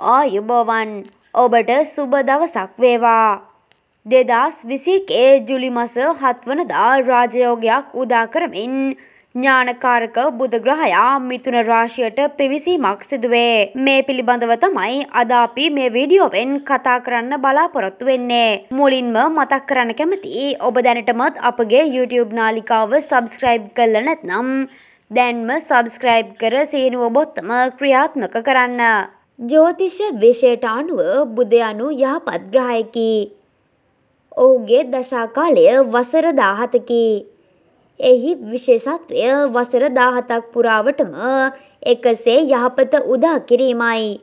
ආයුබෝවන් ඔබට සුබ දවසක් වේවා. දෙදස් විසික් ඒ ජුලි මස හත්වන ධාර්රාජයෝගයක් උදාකරමින් ඥානකාරක බුදග්‍රහයා මිතුන රාශියට පිවිසීමක් සිදුවේ. මේ පිළිබඳව තමයි අදාපි මේ වීඩියෝවෙන් කතා කරන්න බලාපොරොත්තු වෙන්නේ. මුලින්ම මතක් කරන්න කැමති ඔබ දැනටමත් අපගේ YouTube නාලිකාව සබස්ක්‍රයිබ් කල්ල නැත්නම් දැන්ම සබස්ක්‍රයිබ් කර සේනුව බොත්තම ක්‍රියාත්මක කරන්න. ජ්‍යෝතිෂ විෂයට අනුව බුදයනු යහපත් ග්‍රහයකි. ඔහුගේ දශාකාලය වසර දාහතකි. එහි විශේෂත්වය වසර දාහතක් පුරාවටම එකසේ යහපත උදා කිරීමයි.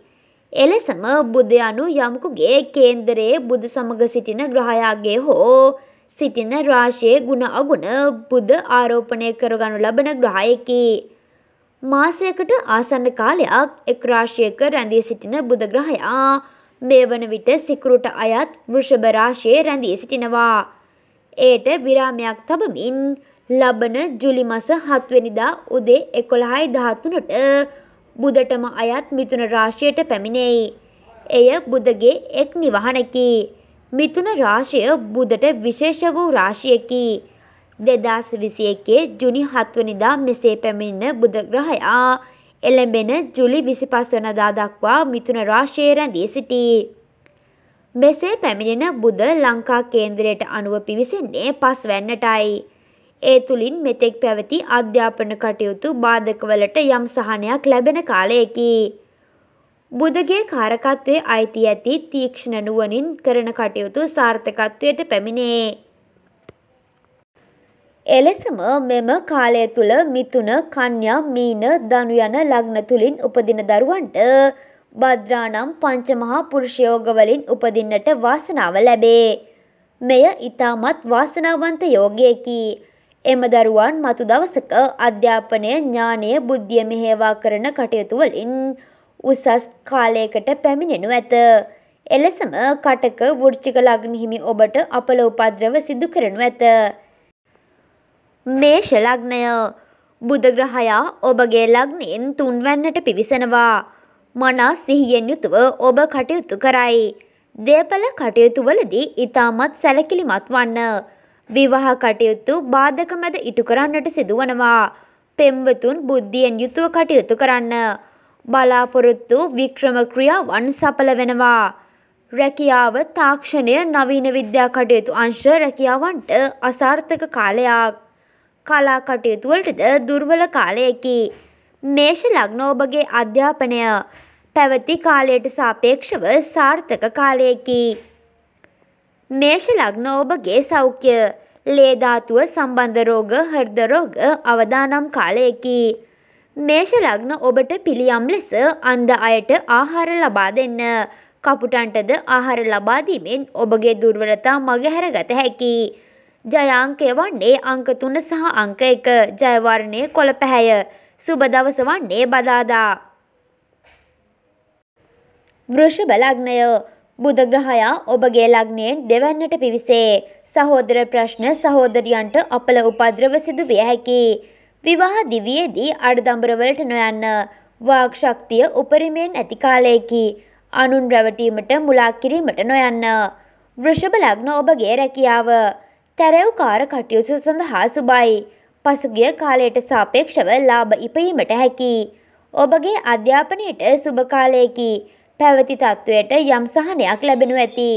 එලෙසම බුදයනු යමකුගේ කේන්දරයේ බුදු සමග සිටින ග්‍රහයාගේ හෝ සිටින රාශයේ ගුණ අගුණ බුද ආරෝපණය කරගනු ලබන ග්‍රහයකි. මාසයකට ආසන්න කාලයක් එක් රාශියක රැඳී සිටින බුධග්‍රහයා මේ වන විට සිකුරුට අයත් වෘෂභ රාශියේ රැඳී සිටිනවා. ඒට විරාමයක් තබමින් ලබන ජුලි මස 7 වෙනිදා උදේ 11:13ට බුදටම අයත් මිථුන රාශියට පැමිණෙයි. එය බුදගේ එක් නිවහනකි. මිථුන රාශිය බුදට විශේෂ වූ රාශියකි. දෙදස් විසි එකේ ජුනි හත්වනිදා මෙසේ පැමිණෙන බුදග්‍රහයා එළඹෙන ජුලි විසි පස්වනදා දක්වා මිතුන රාශයේ රැඳී සිටී. මෙසේ පැමිණෙන බුද ලංකා කේන්දරයට අනුව පිවිසින්නේ පස් වැන්නටයි. ඒ තුළින් මෙතෙක් පැවති අධ්‍යාපන කටයුතු බාධකවලට යම් සහනයක් ලැබෙන කාලයකි. බුදගේ කාරකත්වය අයිති ඇති තීක්ෂණ නුවනින් කරන කටයුතු සාර්ථකත්වයට පැමිණේ. එලෙසම මෙම කාලය තුළ මිතුන කන්‍යා මීන දනු යන ලග්න තුළින් උපදින දරුවන්ට භද්‍රානම් පංචමහා පුරුෂයෝගවලින් උපදින්නට වාසනාව ලැබේ. මෙය ඉතාමත් වාසනාවන්ත යෝගයකි. එම දරුවන් මතු දවසක අධ්‍යාපනය ඥානය බුද්ධිය මෙහේවා කරන කටයුතුවලින් උසස් කාලයකට පැමිණෙනු ඇත. එලෙසම කටක වෘච්චික ලග්නිහිමි ඔබට අපල උපද්‍රව සිදු කරනු ඇත. මේෂ ලග්නය බුධ ග්‍රහයා ඔබගේ ලග්නයෙන් තුන්වැන්නට පිවිසෙනවා. මනා සිහියෙන් යුතුව ඔබ කටයුතු කරයි. දේපල කටයුතු වලදී ඉතාමත් සැලකිලිමත් වන්න. විවාහ කටයුතු බාධක මැද ඉටු කරන්නට සිදුවනවා. පෙම්වතුන් බුද්ධියෙන් යුතුව කටයුතු කරන්න. බලාපොරොත්තු වික්‍රම ක්‍රියාවන් සඵල වෙනවා. රැකියාව තාක්ෂණය නවීන විද්‍යා කටයුතු අංශ රැකියාවන්ට අසාර්ථක කාලයක්. කලා කටයුතුවලටද දුර්වල කාලයකි. මේෂ ලග්න ඔබගේ අධ්‍යාපනය පැවති කාලයට සාපේක්ෂව සාර්ථක කාලයකි. මේෂ ලග්න ඔබගේ සෞඛ්‍ය ලේධාතුව සම්බන්ධ රෝග හෘද රෝග අවදානම් කාලයකි. මේෂ ලග්න ඔබට පිළියම් ලෙස අන්ධ අයට ආහාර ලබා දෙන්න. කපුටන්ටද ආහාර ලබා දීමෙන් ඔබගේ දුර්වලතා මගහැර ගත හැකියි. ජයාංකය වන්නේ අංක තුන සහ අංක එක ජයවර්ණය කොළ පැහැය. සුබ දවස වන්නේ බදාදා. වෘෂභ ලග්නය බුධ ග්‍රහයා ඔබගේ ලග්නයෙන් දෙවන්නට පිවිසේ. සහෝදර ප්‍රශ්න සහෝදරියන්ට අපල උපද්‍රව සිදු විය හැකි. විවාහ දිවියේදී අඩදම්බරවලට නොයන්න. වාග් ශක්තිය උපරිමයෙන් ඇති කාලයකි. අනුන් රැවටීමට මුලා කිරීමට නොයන්න. වෘෂභ ලග්න ඔබගේ රැකියාව තැරැව්කාර කටයුතු සඳහා සුබයි. පසුගිය කාලයට සාපේක්ෂව ලාභ ඉපීමට හැකි. ඔබගේ අධ්‍යාපනයට සුභකාලයකි. පැවති තත්ත්වයට යම් සහනයක් ලැබෙනු ඇති.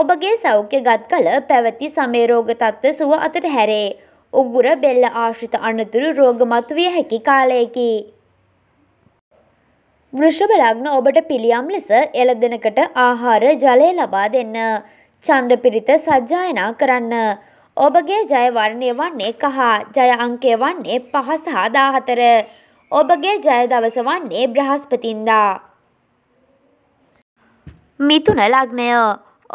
ඔබගේ සෞඛ්‍ය ගත් කල පැවති සමේරෝග තත්ත්ව සුව අතට හැරේ. උගුර බෙල්ල ආශ්‍රිත අනතුරු රෝගමතු විය හැකි කාලයකි. වෘෂභ ලග්න ඔබට පිළියම් ලෙස එළදෙනකට ආහාර ජලය ලබා දෙන්න. චන්ද්‍ර පිරිත සජ්ජායනා කරන්න. ඔබගේ ජයවරණය වන්නේ කහ ජය අංකය වන්නේ පහ සහ දාහතර. ඔබගේ ජය දවස වන්නේ බ්‍රහස්පතින්දා. මිතුන ලග්නය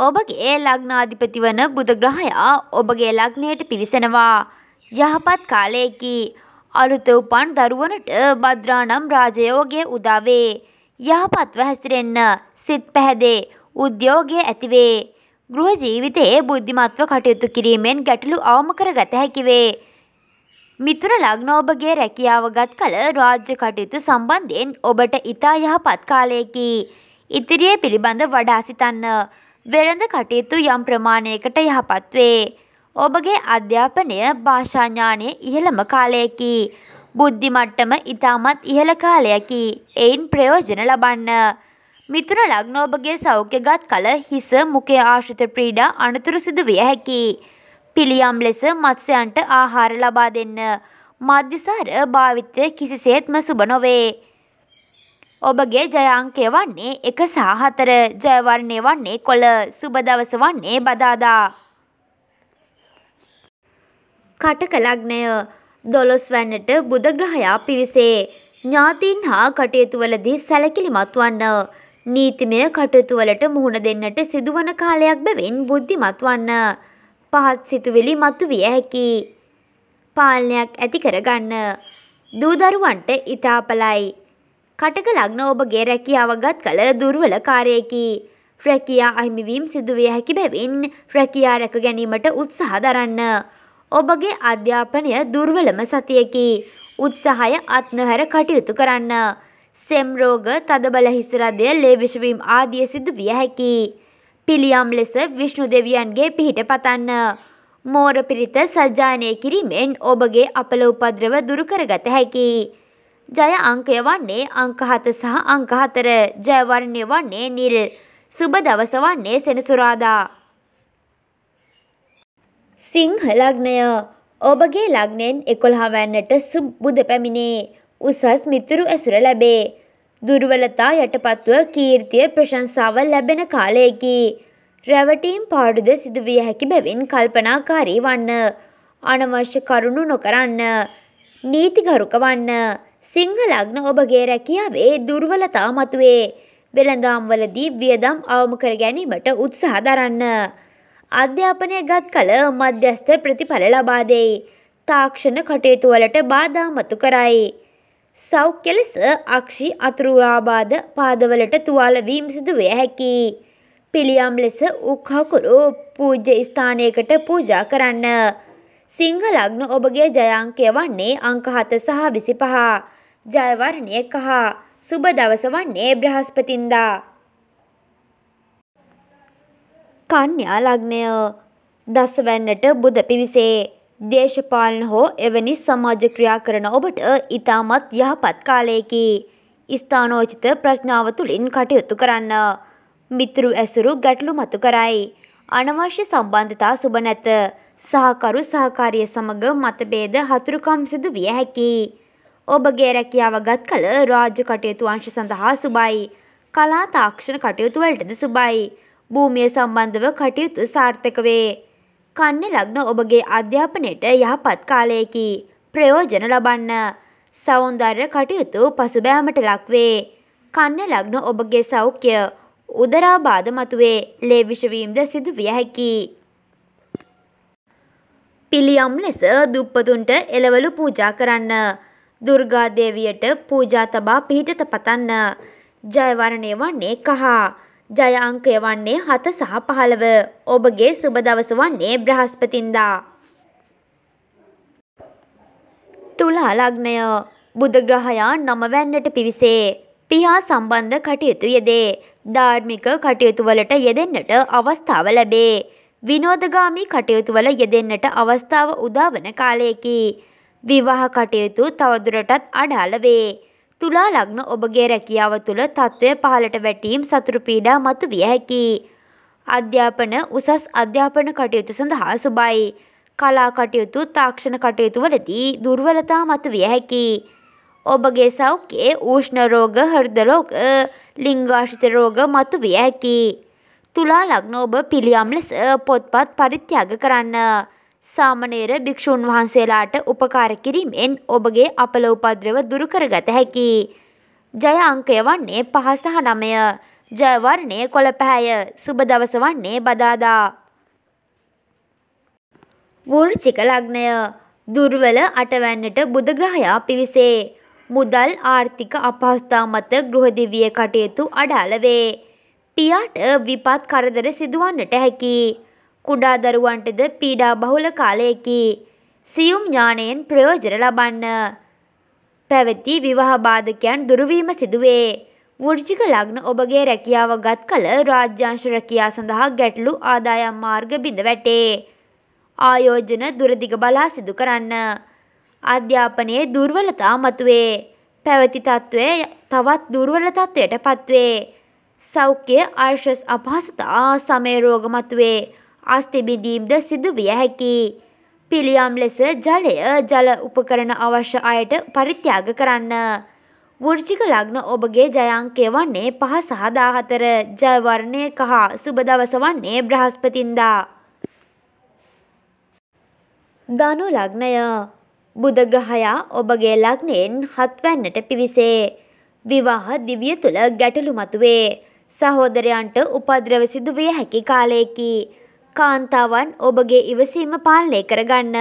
ඔබගේ ලග්නාධිපති වන බුදග්‍රහයා ඔබගේ ලග්නයට පිවිසෙනවා. යහපත් කාලයකි අලුත උපන් දරුවනට බද්‍රානම් රාජයෝගේ උදාවේ. යහපත්ව හැසිරෙන්න සිත් පැහැදේ උද්‍යෝගය ඇතිවේ. ගෘහ ජීවිතයේ බුද්ධිමත්ව කටයුතු කිරීමෙන් ගැටලු අවම කරගත හැකිවේ. මිතුර ලග්නෝබගේ රැකියාව ගත් කල රාජ්‍ය කටයුතු සම්බන්ධයෙන් ඔබට ඉතා යහපත් කාලයකි. ඉතිරිය පිළිබඳ වඩා සිතන්න. වෙළඳ කටයුතු යම් ප්‍රමාණයකට යහපත් වේ. ඔබගේ අධ්‍යාපනය භාෂාඥානය ඉහළම කාලයකි. බුද්ධිමට්ටම ඉතාමත් ඉහළ කාලයකි. එයින් ප්‍රයෝජන ලබන්න. මිතුන ලග්න ඔබගේ සෞඛ්‍යගත් කල හිස මුඛය ආශ්‍රිත ක්‍රීඩා අනතුරු සිදු විය හැකියි. පිළියම් ලෙස මත්ස්‍යයන්ට ආහාර ලබා දෙන්න. මධ්‍යසාර භාවිතය කිසිසේත්ම සුබ නොවේ. ඔබගේ ජයංකය වන්නේ එක සාහතර ජයවර්ණය වන්නේ කොළ සුබ දවස වන්නේ බදාදා. කටක ලග්නය දොළොස් වැන්නට බුදග්‍රහයා පිවිසේ. ඥාතීන් හා කටයුතුවලදී සැලකිලිමත් වන්න. නීතිමය කටයුතුවලට මුහුණ දෙන්නට සිදුවන කාලයක් බැවින් බුද්ධිමත් වන්න. පහත් සිතුවිලි මතු විය හැකි. පාලනයක් ඇති කරගන්න. දූදරුවන්ට ඉතාපලයි. කටක ලග්න ඔබගේ රැකියාව ගත් කළ දුර්වල කාරයකි. රැකියා අහිමිවීම් සිදුවිය හැකි බැවින් රැකියා රැක ගැනීමට උත්සාහ දරන්න. ඔබගේ අධ්‍යාපනය දුර්වලම සතියකි. උත්සාහය අත්නොහැර කටයුතු කරන්න. සෙම්රෝග තදබල හිසරදය ලේවිශවීම් ආදිය සිදු විය හැකි. පිළියම් ලෙස විශ්ණු දෙවියන්ගේ පිහිට පතන්න. මෝර පිරිත සජ්ජානය කිරීමෙන් ඔබගේ අපල උපද්‍රව දුරුකරගත හැකි. ජය අංකය වන්නේ අංකහත සහ අංකහතර ජයවරණය වන්නේ නිල්. සුබ දවස වන්නේ සෙනසුරාදා. සිංහ ලග්නය ඔබගේ ලග්නයෙන් එකොළහවැන්නට සුබ් බුද පැමිණේ. උසස් මිතුරු ඇසුර ලැබේ. දුර්වලතා යටපත්ව කීර්තිය ප්‍රශංසාව ලැබෙන කාලයකි. රැවටීම් පාඩුද සිදුවිය හැකි බැවින් කල්පනාකාරී වන්න. අනවශ්‍ය කරුණු නොකරන්න. නීතිගරුක වන්න. සිංහලග්න ඔබගේ රැකියාවේ දුර්වලතා මතුවේ. වෙළඳාම්වලදී වියදම් අවම කර ගැනීමට උත්සාහ දරන්න. අධ්‍යාපනය ගත් කල මධ්‍යස්ථ ප්‍රතිඵල ලබා දෙයි. තාක්ෂණ කටයුතුවලට බාධා මතු කරයි. සෞඛ්‍ය ලෙස අක්ෂි අතුරුආබාධ පාදවලට තුවාල වීම සිදුවිය හැකියි. පිළියම් ලෙස උක්හකුරු පූජ්‍ය ස්ථානයකට පූජා කරන්න. සිංහලග්න ඔබගේ ජයංකය වන්නේ අංක හත සහ විසි පහ. ජයවරණය කහ. සුබ දවස වන්නේ බ්‍රහස්පතින්දා. කන්‍යා ලග්නය දස්වැන්නට බුද පිවිසේ. දේශපාලන හෝ එවැනි සමාජ ක්‍රියා කරන ඔබට ඉතාමත් යහපත් කාලයකි. ස්ථානෝචිත ප්‍රශ්නාව තුළින් කටයුතු කරන්න. මිතුරු ඇසුරු ගැටලු මතු කරයි. අනවශ්‍ය සම්බන්ධතා සුබ නැත. සහකරු සහකාරිය සමඟ මතභේද හතුරුකම් සිදු විය හැකි. ඔබගේ රැකියාව ගත් කල රාජ්‍ය කටයුතු අංශ සඳහා සුබයි. කලා තාක්ෂණ කටයුතු වලටද සුබයි. භූමිය සම්බන්ධව කටයුතු සාර්ථක වේ. කන්නේ ලග්න ඔබගේ අධ්‍යාපනයට යහපත් කාලයකි. ප්‍රයෝජන ලබන්න. සෞන්දර්ය කටයුතු පසුබෑමට ලක්වේ. කන්නේ ලග්න ඔබගේ සෞඛ්‍ය උදරාබාධ මතුවේ ලේ විෂවීම්ද සිදු විය හැකි. පිළියම් ලෙස දුප්පතුන්ට එළවලු පූජා කරන්න. දුර්ගාදේවියට පූජා තබා පිහිටත පතන්න. ජයවරණය වන්නේ කහා. ජය අංකය වන්නේ 7 සහ 15. ඔබගේ සුබ දවස වන්නේ බ්‍රහස්පතින්දා. තුලා ලග්නය බුධ ග්‍රහයා නවවැන්නට පිවිසේ. පියා සම්බන්ධ කටයුතු යෙදේ. ධාර්මික කටයුතු වලට යෙදෙන්නට අවස්ථාව ලැබේ. විනෝදගාමී කටයුතු වල යෙදෙන්නට අවස්ථාව උදාවන කාලයකි. විවාහ කටයුතු තවදුරටත් අඩාල වේ. තුලා ලග්න ඔබගේ රැකියාව තුළ තත්ත්වය පහළට වැටීම් සතුරු පීඩා මතු විය හැකියි. අධ්‍යාපන උසස් අධ්‍යාපන කටයුතු සඳහා සුබයි. කලා කටයුතු තාක්ෂණ කටයුතු වලදී දුර්වලතා මතු විය හැකියි. ඔබගේ සෞඛ්‍යයේ ඌෂ්ණ රෝග හෘද රෝග ලිංගාශ්‍රිත රෝග මතු විය හැකියි. තුලා ලග්න ඔබ පිළියම් ලෙස පොත්පත් පරිත්‍යාග කරන්න. සාමණේර භික්ෂූන් වහන්සේලාට උපකාර කිරීමෙන් ඔබගේ අපල උපද්‍රව දුරු කරගත හැකි. ජය අංකය වන්නේ 5 සහ 9. ජය වර්ණය කොළපැහැය. සුබ දවස වන්නේ බදාදා. වෘශ්චික ලග්නය දුර්වල අටවැන්නට බුධ ග්‍රහයා පිවිසේ. මුදල් ආර්ථික අපහසුතා මත ගෘහ දිවියේ කටයුතු අඩාල වේ. පියාට විපත් කරදර සිදුවන්නට හැකියි. කුඩා දරුවන්ටද පීඩා බහුල කාලයකි. සියුම් ඥානයෙන් ප්‍රයෝජන ලබන්න. පැවති විවාහ බාධකයන් දුරුවීම සිදුවේ. වෘජික ලග්න ඔබගේ රැකියාව ගත් කල රාජ්‍යාංශ රැකියා සඳහා ගැටලු ආදායම් මාර්ග බිඳ වැටේ. ආයෝජන දුරදිග බලා සිදු කරන්න. අධ්‍යාපනයේ දුර්වලතා මතුවේ. පැවති තත්ත්වය තවත් දුර්වල තත්ත්වයට පත්වේ. සෞඛ්‍ය ආර්ශස් අපහසුතා සමය රෝග මතුවේ. අස්තිබිඳීම්ද සිදුවිය හැකි. පිළියම් ලෙස ජලය ජල උපකරණ අවශ්‍ය අයට පරිත්‍යාග කරන්න. වෘජික ලග්න ඔබගේ ජයංකය වන්නේ පහ සහදාහතර ජයවර්ණය කහ සුබදවස වන්නේ බ්‍රහස්පතින්දා. ධනු ලග්නය බුදග්‍රහයා ඔබගේ ලග්නයෙන් හත්වැන්නට පිවිසේ. විවාහ දිවිය තුළ ගැටලු මතුවේ. සහෝදරයන්ට උපද්‍රව සිදුවිය හැකි කාලයකි. කාන්තාවන් ඔබගේ ඉවසීම පාලනය කරගන්න.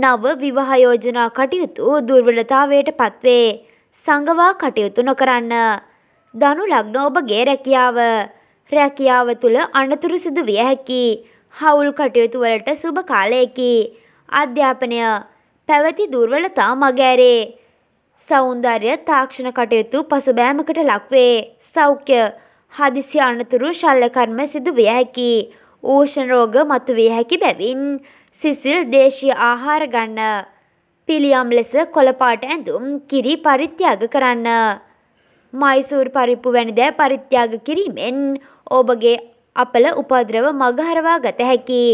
නව විවාහ යෝජනා කටයුතු දුර්වලතාවයට පත්වේ. සංගවා කටයුතු නොකරන්න. ධනු ලග්න ඔබගේ රැකියාව. රැකියාව තුළ අනතුරු සිදු විය හැකි. හවුල් කටයුතු වලට සුබ කාලයකි. අධ්‍යාපනය පැවති දුර්වලතා මගෑරේ. සෞන්දර්ය තාක්ෂණ කටයුතු පසුබෑමකට ලක්වේ. සෞඛ්‍ය හදිසි අනතුරු ශල්ලකර්ම සිදු විය හැකි. ඌෂණ රෝග මතුවිය හැකි බැවින් සිසිල් දේශීය ආහාර ගන්න. පිළියම් ලෙස කොළපාට ඇඳුම් කිරි පරිත්‍යාග කරන්න. මයිසූර් පරිප්පු වැනි දෑ පරිත්‍යාග කිරීමෙන් ඔබගේ අපල උපද්‍රව මගහරවා ගත හැකි.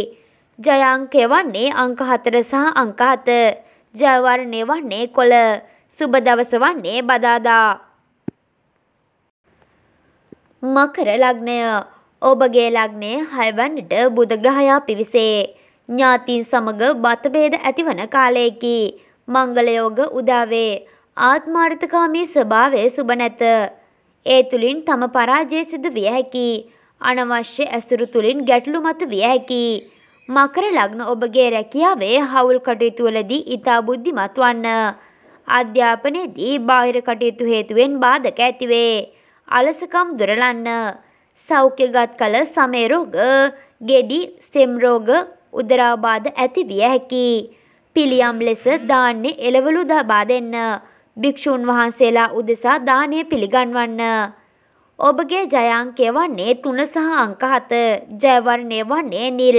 ජයංකය වන්නේ අංක හතර සහ අංක හත. ජයවර්ණය වන්නේ කොළ. සුබ දවස වන්නේ බදාදා. මකර ලග්නය ඔබගේ ලග්නේ හයවැන්නට බුදග්‍රහයා පිවිසේ. ඥාතින් සමග බතභේද ඇතිවන කාලයකි. මංගලයෝග උදාවේ. ආත්මාර්ථකාමී ස්වභාවය සුබ නැත. ඒ තුලින් තම පරාජය සිදු විය හැකි. අනවශ්‍ය ඇසුරු තුලින් ගැටලු මතු විය හැකි. මකර ලග්න ඔබගේ රැකියාවේ හවුල් කටයුතුවලදී ඉතා බුද්ධිමත් වන්න. අධ්‍යාපනයේදී බාහිර කටයුතු හේතුවෙන් බාධක ඇතිවේ. අලසකම් දුරලන්න. සෞඛ්‍යගත් කළ සමේරෝග ගෙඩි සෙම්රෝග උදරාබාධ ඇති විය හැකි. පිළියම් ලෙස දාන්නේ එළවලු දබා දෙන්න. භික්‍ෂූන් වහන්සේලා උදෙසා දානය පිළිගන්වන්න. ඔබගේ ජයංකය වන්නේ තුන සහ අංක හත ජයවර්ණය වන්නේ නිල්.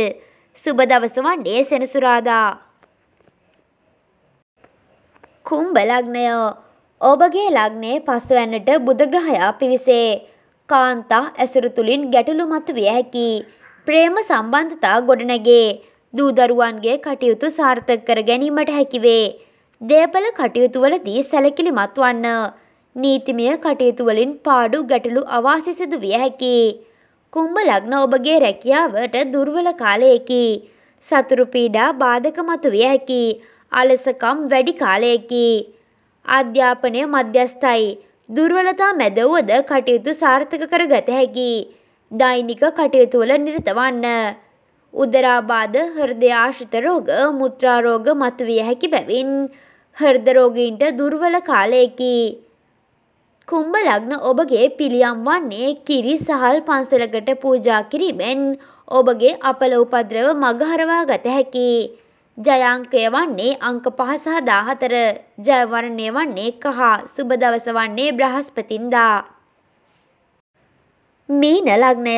සුබ දවස වන්නේ සෙනසුරාදා. කුම්භ ලග්නයෝ ඔබගේ ලග්නයේ පස්වැන්නට බුධග්‍රහයා පිවිසේ. කාන්තා ඇසුරු තුළින් ගැටලු මතුවිය හැකි. ප්‍රේම සම්බන්ධතා ගොඩනැගේ. දූදරුවන්ගේ කටයුතු සාර්ථක කර ගැනීමට හැකිවේ. දේපල කටයුතුවලදී සැලකිලිමත් වන්න. නීතිමය කටයුතුවලින් පාඩු ගැටලු අවාසි සිදු විය හැකි. කුම්භ ලග්න ඔබගේ රැකියාවට දුර්වල කාලයකි. සතුරු පීඩා බාධක මතුවිය හැකි. අලසකම් වැඩි කාලයකි. අධ්‍යාපනය මධ්‍යස්ථයි. දුර්වලතා මැද වුවද කටයුතු සාර්ථක කරගත හැකි. දෛනික කටයුතුවල නිරත වන්න. උදරාබාධ හෘදය ආශ්‍රිත රෝග මුත්‍රා රෝග මතුවිය හැකි බැවින් හෘද රෝගීන්ට දුර්වල කාලයකි. කුම්භ ලග්න ඔබගේ පිළියම් වන්නේ කිරි සහල් පන්සලකට පූජා කිරීමෙන් ඔබගේ අපල උපද්‍රව මගහරවා ගත හැකි. ජයංකය වන්නේ අංක පහ සහ දාහතර ජයවරණය වන්නේ කහා සුබ දවස වන්නේ බ්‍රහස්පතින්දා. මීන ලග්නය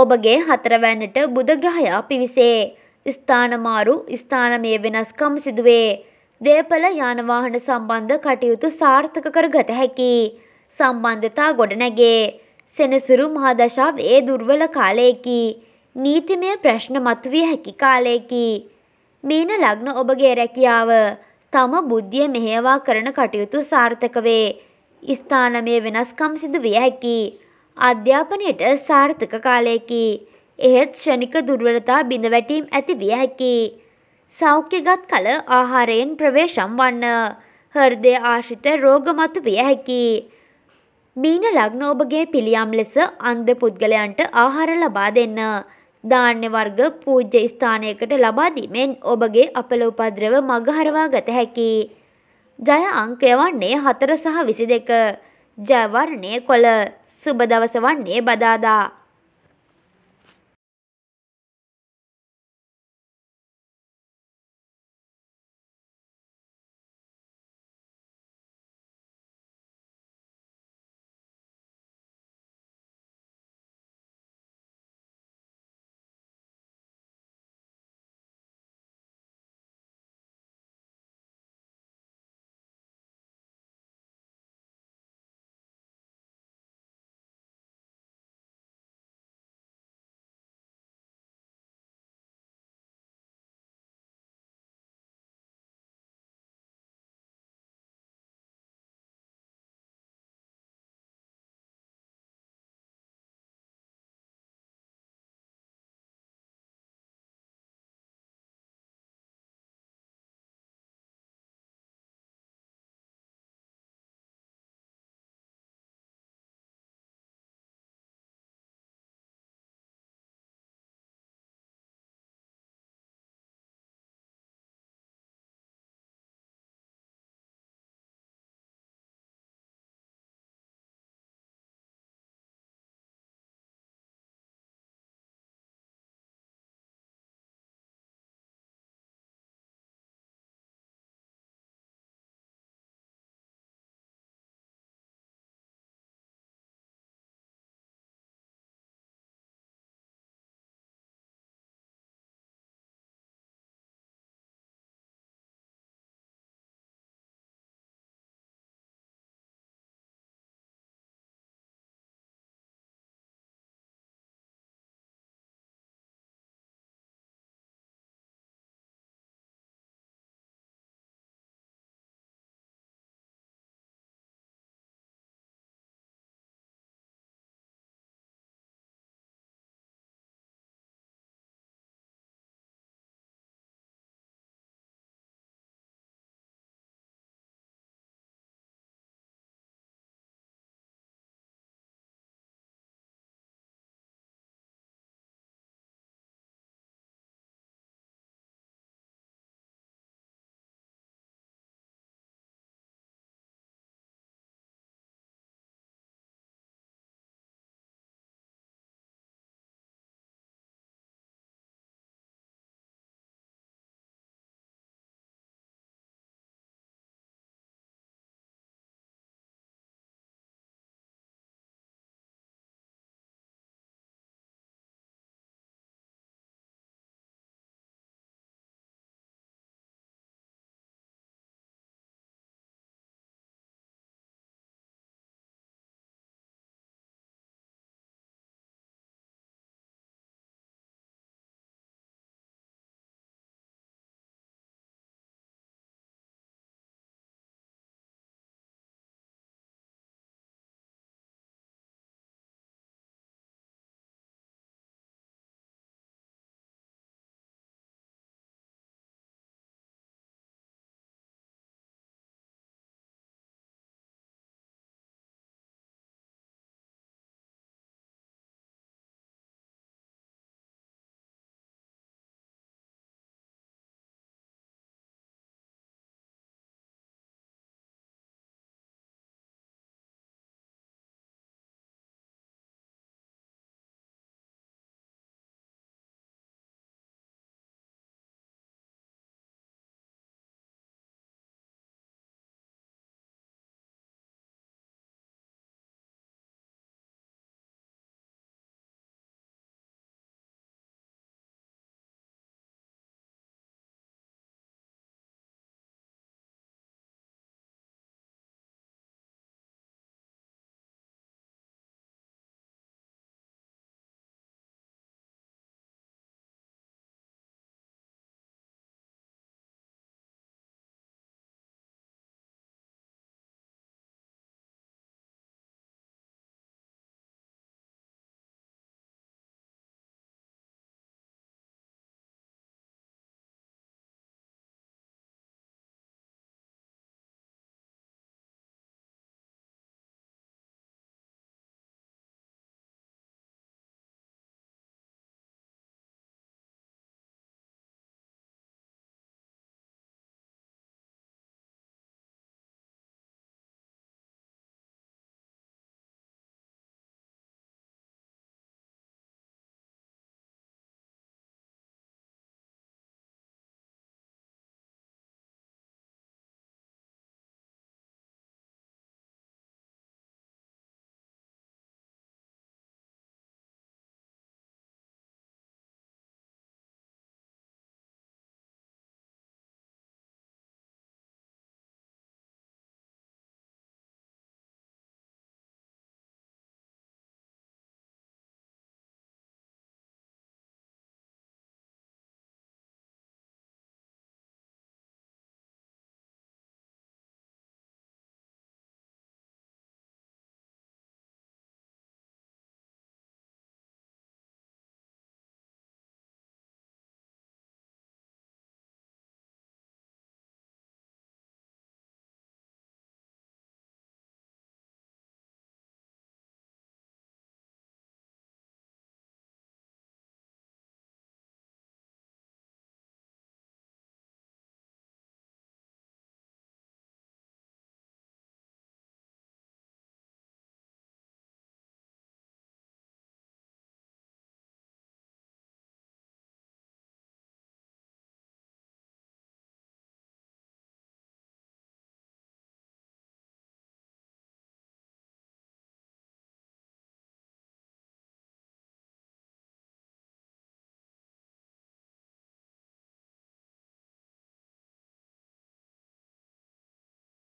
ඔබගේ හතරවැන්නට බුදග්‍රහයා පිවිසේ. ස්ථානමාරු ස්ථානමය වෙනස්කම් සිදුවේ. දේපල යානවාහන සම්බන්ධ කටයුතු සාර්ථක කර ගත හැකි. සම්බන්ධතා ගොඩනැගේ. සෙනසුරු මහදශාවේ දුර්වල කාලයකි. නීතිමය ප්‍රශ්න මතුවිය හැකි කාලයකි. මීන ලග්න ඔබගේ රැකියාව තම බුද්ධිය මෙහෙයවා කරන කටයුතු සාර්ථක වේ. ස්ථානමය වෙනස්කම් සිදු විය හැකි. අධ්‍යාපනයට සාර්ථක කාලයකි. එහෙත් ෂණික දුර්වලතා බිඳ වැටීම් ඇති විය හැකි. සෞඛ්‍යගත් කල ආහාරයෙන් ප්‍රවේශම් වන්න. හෘදය ආශ්‍රිත රෝග මතු විය හැකි. මීන ලග්න ඔබගේ පිළියම් ලෙස අන්ධ පුද්ගලයන්ට ආහාර ලබා දෙන්න. ධාන්‍ය වර්ග පූජ්‍ය ස්ථානයකට ලබා දීමෙන් ඔබගේ අපල උපද්‍රව මගහරවා ගත හැකි. ජය අංකය වන්නේ 4 සහ 22. ජයවර්ණයේ කොළ. සුබ දවස වන්නේ බදාදා.